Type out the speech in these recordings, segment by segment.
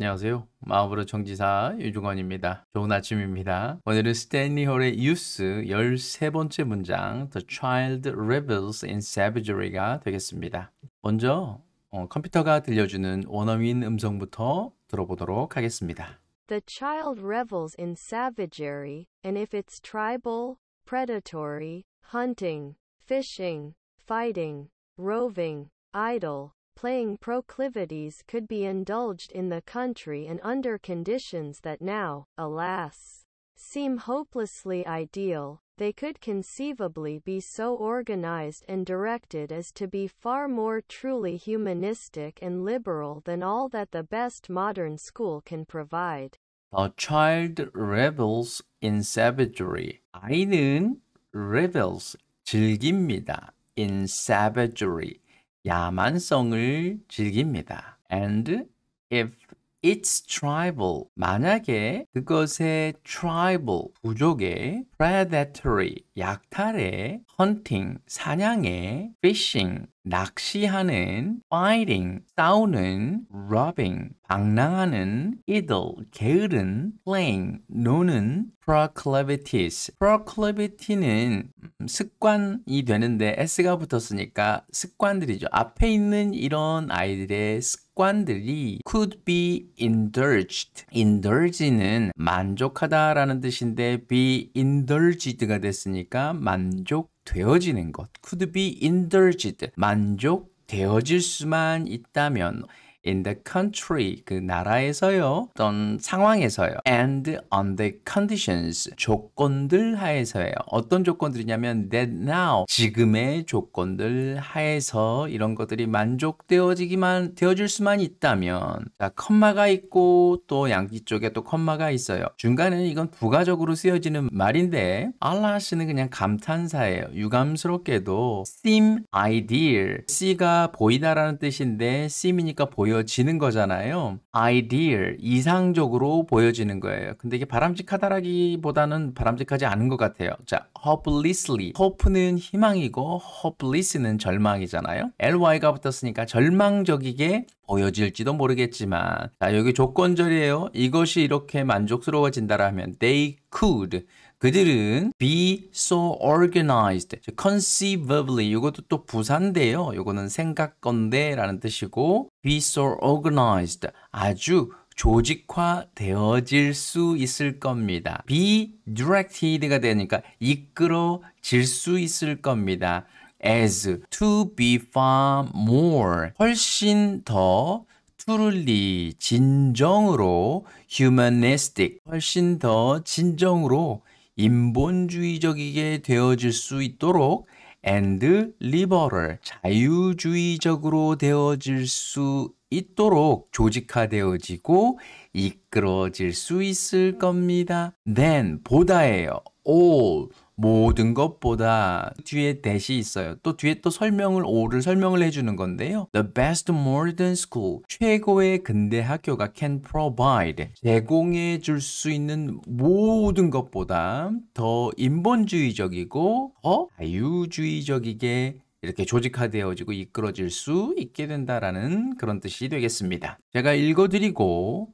안녕하세요. 마음으로 정지사 유중원입니다. 좋은 아침입니다. 오늘은 스탠리 홀의 뉴스 13번째 문장 The Child Revels in Savagery가 되겠습니다. 먼저 어, 컴퓨터가 들려주는 원어민 음성부터 들어보도록 하겠습니다. The child revels in savagery, and if it's tribal, predatory, hunting, fishing, fighting, roving, idle, playing proclivities could be indulged in the country and under conditions that now, alas, seem hopelessly ideal, they could conceivably be so organized and directed as to be far more truly humanistic and liberal than all that the best modern school can provide. A child revels in savagery. 아이는 revels 즐깁니다. in savagery 야만성을 즐깁니다. And if it's tribal, 만약에 그것의 tribal, 부족의 predatory, 약탈의 hunting, 사냥의 fishing, 낚시하는, fighting, 싸우는, robbing, 방랑하는, idle, 게으른, playing, 노는, proclivities. proclivity는 습관이 되는데 s가 붙었으니까 습관들이죠. 앞에 있는 이런 아이들의 습관들이 could be indulged. indulge는 만족하다라는 뜻인데 be indulged가 됐으니까 만족 되어지는 것 could be indulged 만족되어질 수만 있다면 in the country 그 나라에서요 어떤 상황에서요 and on the conditions 조건들 하에서예요 어떤 조건들이냐면 that now 지금의 조건들 하에서 이런 것들이 만족되어지기만 되어질 수만 있다면 자 컴마가 있고 또 양기 쪽에 또 컴마가 있어요 중간에는 이건 부가적으로 쓰여지는 말인데 알라시는 그냥 감탄사예요 유감스럽게도 seem idea C가 보이다라는 뜻인데 seem이니까 보이 보여지는 거잖아요. ideal, 이상적으로 보여지는 거예요. 근데 이게 바람직하다라기보다는 바람직하지 않은 것 같아요. 자, hopelessly. hope는 희망이고 hopeless는 절망이잖아요. ly가 붙었으니까 절망적이게 보여질지도 모르겠지만 자, 여기 조건절이에요. 이것이 이렇게 만족스러워진다라면 they could 그들은 be so organized, conceivably 이것도 또 부산데요. 이거는 생각건데라는 뜻이고 be so organized 아주 조직화되어질 수 있을 겁니다. be directed가 되니까 이끌어질 수 있을 겁니다. as to be far more 훨씬 더 truly 진정으로 humanistic 훨씬 더 진정으로 인본주의적이게 되어질 수 있도록 and liberal 자유주의적으로 되어질 수 있도록 조직화되어지고 이끌어질 수 있을 겁니다. then 보다예요. 오 모든 것보다 뒤에 대시 있어요. 또 뒤에 또 설명을 오를 설명을 해주는 건데요. The best modern school 최고의 근대 학교가 can provide 제공해 줄 수 있는 모든 것보다 더 인본주의적이고 더 자유주의적이게 이렇게 조직화되어지고 이끌어질 수 있게 된다라는 그런 뜻이 되겠습니다. 제가 읽어드리고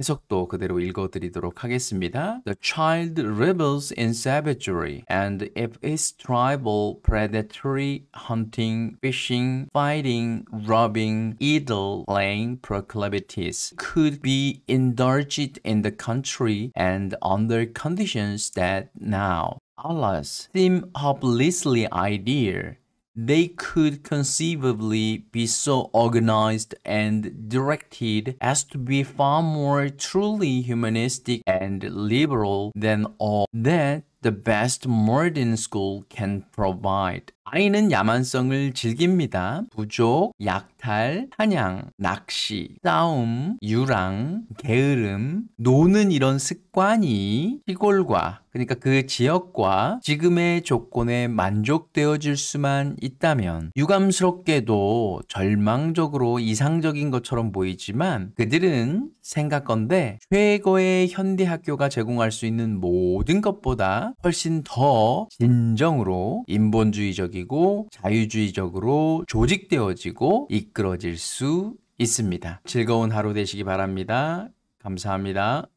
해석도 그대로 읽어드리도록 하겠습니다. The child revels in savagery, and if its tribal predatory hunting, fishing, fighting, robbing, idle playing proclivities could be indulged in the country and under conditions that now Allah's seem hopelessly ideal they could conceivably be so organized and directed as to be far more truly humanistic and liberal than all that the best modern school can provide. 아이는 야만성을 즐깁니다. 부족, 약탈, 사냥, 낚시, 싸움, 유랑, 게으름, 노는 이런 습관이 시골과 그러니까 그 지역과 지금의 조건에 만족되어질 수만 있다면 유감스럽게도 절망적으로 이상적인 것처럼 보이지만 그들은 생각건데 최고의 현대 학교가 제공할 수 있는 모든 것보다 훨씬 더 진정으로 인본주의적인 적이고 자유주의적으로 조직되어지고 이끌어질 수 있습니다. 즐거운 하루 되시기 바랍니다. 감사합니다.